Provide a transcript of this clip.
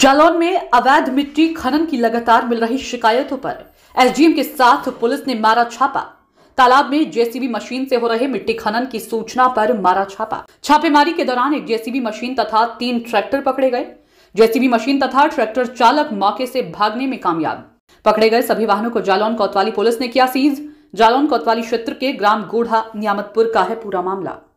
जालौन में अवैध मिट्टी खनन की लगातार मिल रही शिकायतों पर एसडीएम के साथ पुलिस ने मारा छापा तालाब में जेसीबी मशीन से हो रहे मिट्टी खनन की सूचना पर मारा छापा छापेमारी के दौरान एक जेसीबी मशीन तथा तीन ट्रैक्टर पकड़े गए जेसीबी मशीन तथा ट्रैक्टर चालक मौके से भागने में कामयाब पकड़े गए सभी वाहनों को जालौन कोतवाली पुलिस ने किया सीज जालौन कोतवाली क्षेत्र के ग्राम गोढ़ा नियामतपुर का है पूरा मामला